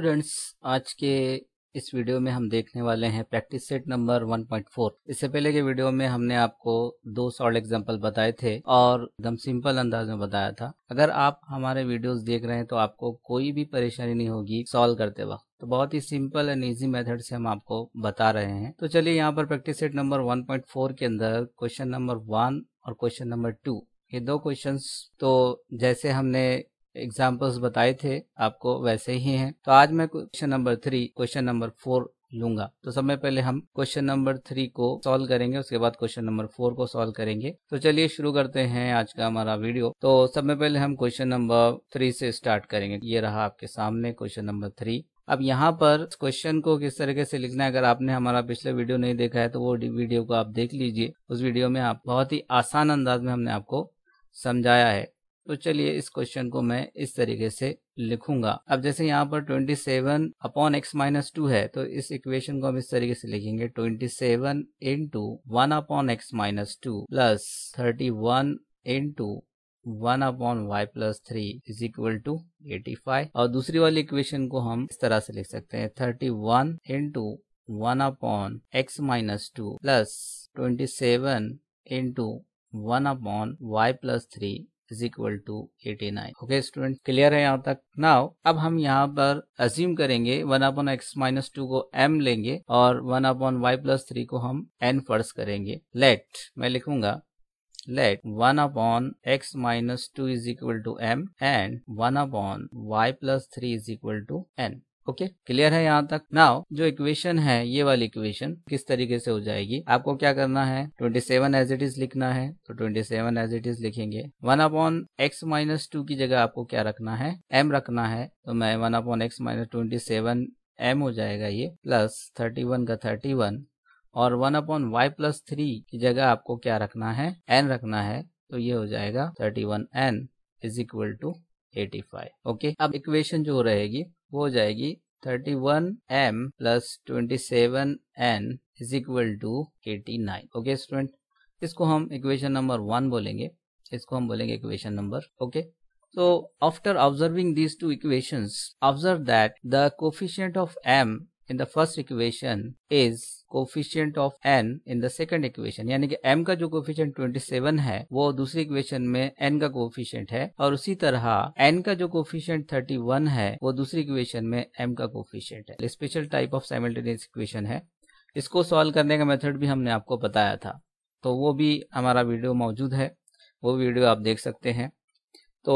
Students आज के इस वीडियो में हम देखने वाले हैं प्रैक्टिस सेट नंबर 1.4 इससे पहले के वीडियो में हमने आपको दो सॉल्ड एग्जांपल बताए थे और एकदम सिंपल अंदाज में बताया था अगर आप हमारे वीडियोस देख रहे हैं तो आपको कोई भी परेशानी नहीं होगी सॉल्व करते वक्त तो बहुत ही सिंपल एंड इजी मेथड से हम आपको बता रहे हैं तो चलिए यहाँ पर प्रैक्टिस सेट नंबर वन के अंदर क्वेश्चन नंबर वन और क्वेश्चन नंबर टू ये दो क्वेश्चंस तो जैसे हमने एग्जाम्पल्स बताए थे आपको वैसे ही हैं तो आज मैं question number three question number four लूंगा तो समय पहले हम क्वेश्चन नंबर थ्री को सॉल्व करेंगे उसके बाद क्वेश्चन नंबर फोर को सॉल्व करेंगे तो चलिए शुरू करते हैं आज का हमारा वीडियो तो समय पहले हम क्वेश्चन नंबर थ्री से स्टार्ट करेंगे ये रहा आपके सामने क्वेश्चन नंबर थ्री अब यहाँ पर क्वेश्चन को किस तरीके से लिखना है अगर आपने हमारा पिछले वीडियो नहीं देखा है तो वो वीडियो को आप देख लीजिए उस वीडियो में आप बहुत ही आसान अंदाज में हमने आपको समझाया है तो चलिए इस क्वेश्चन को मैं इस तरीके से लिखूंगा अब जैसे यहाँ पर 27 seven upon x minus two है तो इस इक्वेशन को हम इस तरीके से लिखेंगे 27 seven into one upon x minus two plus thirty one into one upon y plus three is equal to eighty five और दूसरी वाली इक्वेशन को हम इस तरह से लिख सकते हैं thirty one into one upon x minus two plus twenty seven into one upon y plus three is equal to eighty nine okay student clear है यहाँ तक नाउ अब हम यहाँ पर अज्यूम करेंगे one upon x minus two को m लेंगे और one upon y plus three को हम एन फर्स्ट करेंगे लेट मैं लिखूंगा let one upon x minus two is equal to m and one upon y plus three is equal to n okay clear है यहाँ तक नाउ जो equation है ये वाली इक्वेशन किस तरीके से हो जाएगी आपको क्या करना है 27 सेवन एज इट इज लिखना है तो 27 सेवन एज इट इज लिखेंगे one upon x minus two की जगह आपको क्या रखना है एम रखना है तो मैं one upon x minus twenty seven m हो जाएगा ये प्लस थर्टी वन का थर्टी वन और one upon y plus three की जगह आपको क्या रखना है एन रखना है तो ये हो जाएगा thirty one n is equal to eighty five okay अब इक्वेशन जो रहेगी वो हो जाएगी thirty one m plus twenty seven n is equal to eighty nine okay student इसको हम इक्वेशन नंबर वन बोलेंगे इसको हम बोलेंगे equation number okay so after observing these two equation observe that the coefficient of m in the first equation is coefficient of n in the second equation यानी कि m का जो coefficient 27 है वो दूसरी इक्वेशन में n का coefficient है और उसी तरह n का जो कोफिशियंट 31 है वो दूसरी इक्वेशन में m का कोफिशियंट है special type of simultaneous equation है इसको सॉल्व करने का मेथड भी हमने आपको बताया था तो वो भी हमारा वीडियो मौजूद है वो वीडियो आप देख सकते हैं तो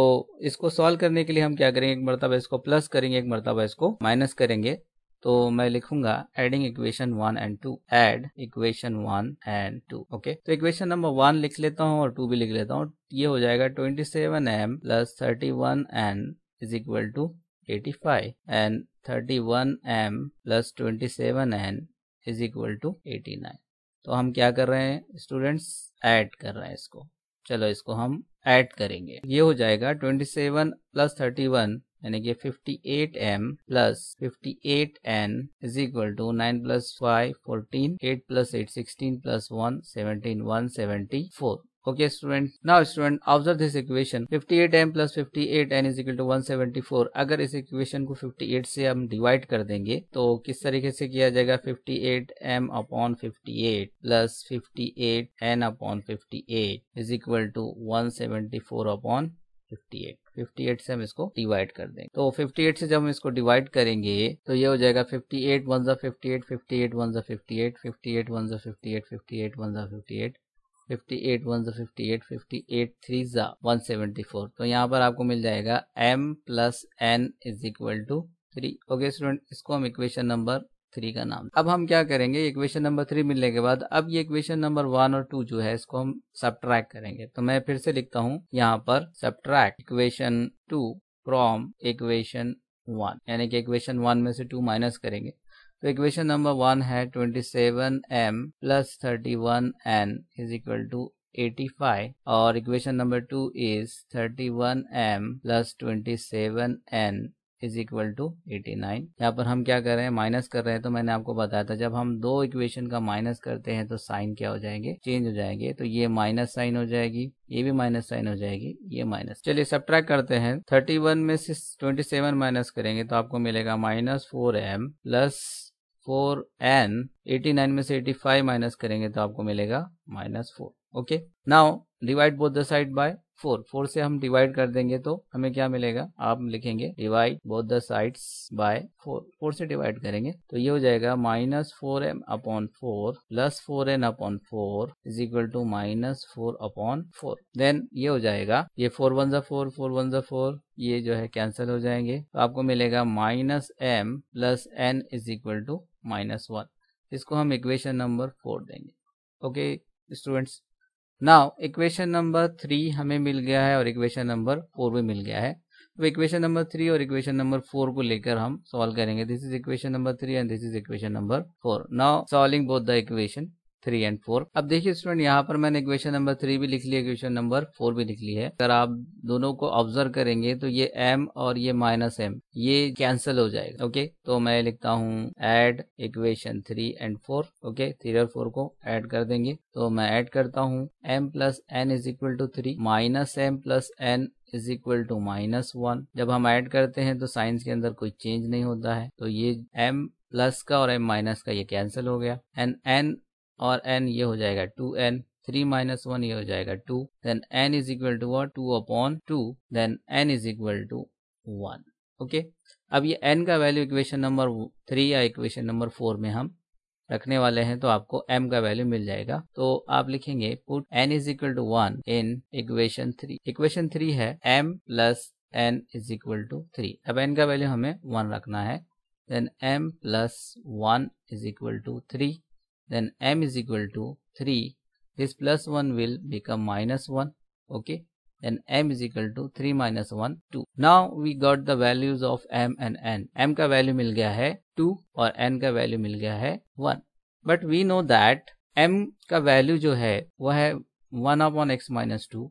इसको सॉल्व करने के लिए हम क्या करेंगे एक मरतबा इसको प्लस करेंगे एक मरतबा इसको माइनस करेंगे तो मैं लिखूंगा adding equation one and two add equation one and two okay तो इक्वेशन नंबर वन लिख लेता हूँ और टू भी लिख लेता हूँ ये हो जाएगा twenty seven m plus thirty one n is equal to eighty five and thirty one m plus twenty seven n is equal to eighty nine तो हम क्या कर रहे हैं स्टूडेंट्स एड कर रहे हैं इसको चलो इसको हम एड करेंगे ये हो जाएगा twenty seven plus thirty one यानी कि 58m m plus fifty eight n is equal to nine plus five fourteen eight plus eight sixteen plus one seventeen one seventy four Okay, student. Now, student, observe this equation. 58m plus 58n is equal to 174. अगर इस equation को 58 से हम divide कर देंगे तो किस तरीके से किया जाएगा 58m upon 58 plus 58n upon 58 is equal to 174 upon 58 58 से हम इसको डिवाइड कर देंगे तो 58 से जब हम इसको डिवाइड करेंगे तो ये हो जाएगा 58 एट वन ज़ा fifty eight fifty eight one ज़ा fifty eight fifty eight one ज़ा fifty eight fifty eight one ज़ा fifty eight fifty eight one ज़ा fifty eight fifty eight three ज़ा वन सेवेंटी फोर तो यहाँ पर आपको मिल जाएगा m plus n is equal to three okay student इसको हम इक्वेशन नंबर थ्री का नाम अब हम क्या करेंगे इक्वेशन नंबर थ्री मिलने के बाद अब ये इक्वेशन नंबर वन और टू जो है इसको हम सब्ट्रैक्ट करेंगे तो मैं फिर से लिखता हूँ यहाँ पर subtract equation two from equation one यानी कि इक्वेशन वन में से टू माइनस करेंगे तो इक्वेशन नंबर वन है twenty seven m plus thirty one n is equal to eighty five और equation number two is thirty one m plus twenty seven n is equal to eighty nine यहाँ पर हम क्या कर रहे हैं minus कर रहे हैं तो मैंने आपको बताया था जब हम दो इक्वेशन का माइनस करते हैं तो साइन क्या हो जाएंगे चेंज हो जाएंगे तो ये माइनस साइन हो जाएगी ये भी माइनस साइन हो जाएगी ये माइनस चलिए सब करते हैं थर्टी वन में से ट्वेंटी सेवन माइनस करेंगे तो आपको मिलेगा minus four m plus four n eighty nine में से एटी फाइव माइनस करेंगे तो आपको मिलेगा minus four okay now divide both the side by four four से हम डिवाइड कर देंगे तो हमें क्या मिलेगा आप लिखेंगे divide both the sides by four four से डिवाइड करेंगे तो ये हो जाएगा minus four m upon four plus four n upon four is equal to minus four upon four then ये हो जाएगा ये फोर वन जो फोर फोर वन जो फोर ये जो है कैंसिल हो जाएंगे तो आपको मिलेगा minus m plus n is equal to minus one इसको हम इक्वेशन नंबर फोर देंगे okay students now equation number three हमें मिल गया है और इक्वेशन नंबर फोर भी मिल गया है तो इक्वेशन नंबर थ्री और इक्वेशन नंबर फोर को लेकर हम सॉल्व करेंगे this is equation number three and this is equation number four now solving both the equation three and four अब देखिए स्टूडेंट यहाँ पर मैंने इक्वेशन नंबर थ्री भी लिख ली है इक्वेशन नंबर फोर भी लिख ली है अगर आप दोनों को ऑब्जर्व करेंगे तो ये एम और ये माइनस एम ये कैंसिल हो जाएगा ओके तो मैं लिखता हूँ add equation three and four okay three और फोर को एड कर देंगे तो मैं ऐड करता हूँ m plus n is equal to three minus m plus n is equal to minus one जब हम ऐड करते हैं तो साइंस के अंदर कोई चेंज नहीं होता है तो ये एम प्लस का और एम माइनस का ये कैंसिल हो गया एंड एन और एन ये हो जाएगा two n three minus one ये हो जाएगा two then n is equal to what two upon two then n is equal to one okay अब ये एन का वैल्यू इक्वेशन नंबर थ्री या इक्वेशन नंबर फोर में हम रखने वाले हैं तो आपको m का वैल्यू मिल जाएगा तो आप लिखेंगे put n is equal to one in equation three equation three है m plus n is equal to three अब n का वैल्यू हमें वन रखना है then m plus one is equal to three then m is equal to 3 this plus 1 will become minus 1 okay then m is equal to 3 minus 1 2 now we got the values of m and n m ka value mil gaya hai 2 or n ka value mil gaya hai 1 but we know that m ka value jo hai wo hai 1 upon x minus 2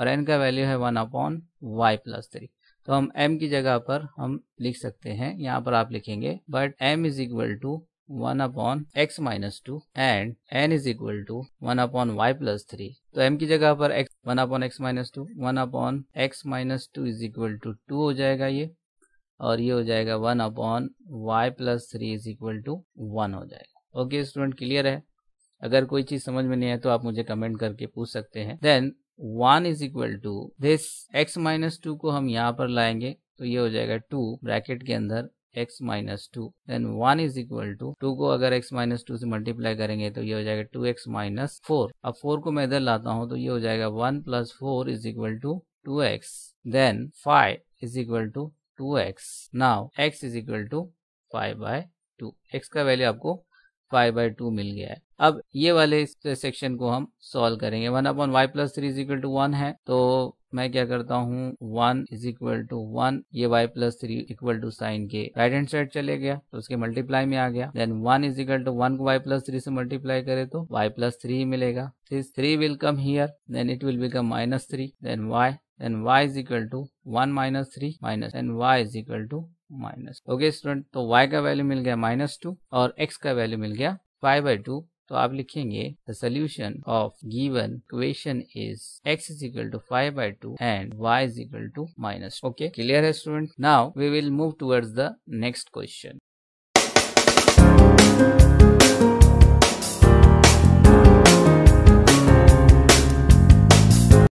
और n का value है 1 upon y plus 3 तो हम m की जगह पर हम लिख सकते हैं यहाँ पर आप लिखेंगे but m is equal to one upon x minus two and n is equal to one upon y plus three तो एम की जगह पर x one upon x minus two one upon x minus two is equal to two हो जाएगा ये और ये हो जाएगा one upon y plus three is equal to one हो जाएगा ओके स्टूडेंट क्लियर है अगर कोई चीज समझ में नहीं है तो आप मुझे कमेंट करके पूछ सकते हैं then one is equal to this x minus two को हम यहाँ पर लाएंगे तो ये हो जाएगा टू ब्रैकेट के अंदर x minus two then one is equal to two को अगर एक्स माइनस टू से मल्टीप्लाई करेंगे तो ये हो जाएगा टू एक्स माइनस फोर अब फोर को मैं इधर लाता हूँ तो ये हो जाएगा one plus four is equal to two x then five is equal to two x now x is equal to five by two x का वैल्यू आपको फाइव बाई टू मिल गया है अब ये वाले सेक्शन को हम सॉल्व करेंगे one upon y plus three is equal to one है तो मैं क्या करता हूँ one is equal to one ये y plus three equal to sign के राइट हैंड साइड चले गया तो उसके मल्टीप्लाई में आ गया then one is equal to one को वाई प्लस थ्री से मल्टीप्लाई करे तो वाई प्लस थ्री मिलेगा three will come here then it will become minus three then y then y is equal to one minus three minus n y is equal to minus okay student तो y का value मिल गया minus two और x का value मिल गया five by two तो आप लिखेंगे the solution of given question is x is equal to five by two and y is equal to minus okay clear है student now we will move towards the next question